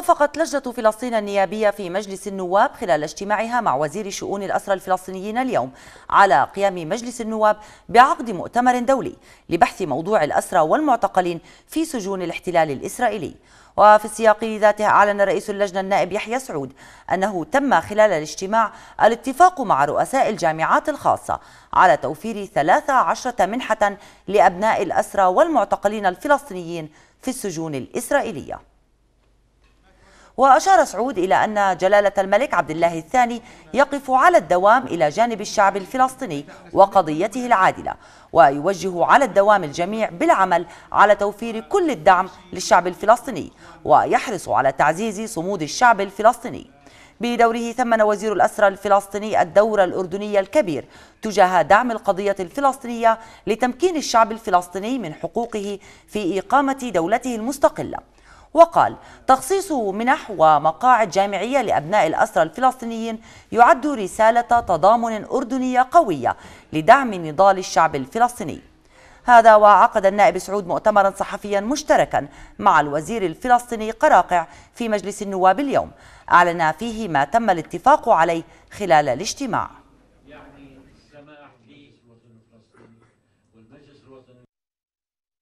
اتفقت لجنة فلسطين النيابية في مجلس النواب خلال اجتماعها مع وزير شؤون الأسرى الفلسطينيين اليوم على قيام مجلس النواب بعقد مؤتمر دولي لبحث موضوع الأسرى والمعتقلين في سجون الاحتلال الإسرائيلي وفي السياق ذاته أعلن رئيس اللجنة النائب يحيى سعود أنه تم خلال الاجتماع الاتفاق مع رؤساء الجامعات الخاصة على توفير 13 منحة لأبناء الأسرى والمعتقلين الفلسطينيين في السجون الإسرائيلية وأشار سعود إلى أن جلالة الملك عبد الله الثاني يقف على الدوام إلى جانب الشعب الفلسطيني وقضيته العادلة ويوجه على الدوام الجميع بالعمل على توفير كل الدعم للشعب الفلسطيني ويحرص على تعزيز صمود الشعب الفلسطيني بدوره ثمن وزير الأسرى الفلسطيني الدور الأردني الكبير تجاه دعم القضية الفلسطينية لتمكين الشعب الفلسطيني من حقوقه في إقامة دولته المستقلة وقال تخصيص منح ومقاعد جامعية لأبناء الأسرى الفلسطينيين يعد رسالة تضامن أردنية قوية لدعم نضال الشعب الفلسطيني هذا وعقد النائب سعود مؤتمرا صحفيا مشتركا مع الوزير الفلسطيني قراقع في مجلس النواب اليوم أعلن فيه ما تم الاتفاق عليه خلال الاجتماع يعني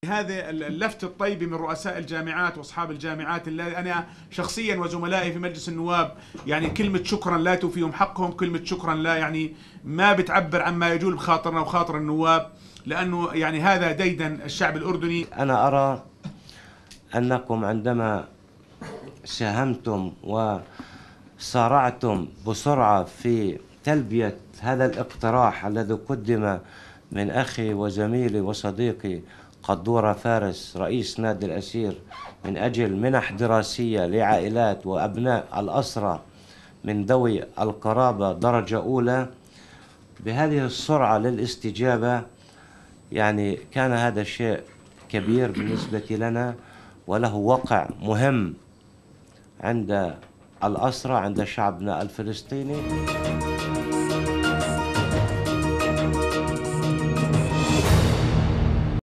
هذا اللفت الطيب من رؤساء الجامعات واصحاب الجامعات اللي انا شخصيا وزملائي في مجلس النواب يعني كلمه شكرا لا توفيهم حقهم كلمه شكرا لا يعني ما بتعبر عما يجول بخاطرنا وخاطر النواب لانه يعني هذا ديدا الشعب الاردني انا ارى انكم عندما ساهمتم وصارعتم بسرعه في تلبيه هذا الاقتراح الذي قدم من اخي وزميلي وصديقي قدورة فارس رئيس نادي الأسير من أجل منح دراسية لعائلات وأبناء الأسرة من ذوي القرابة درجة أولى بهذه السرعة للاستجابة يعني كان هذا شيء كبير بالنسبة لنا وله وقع مهم عند الأسرة عند شعبنا الفلسطيني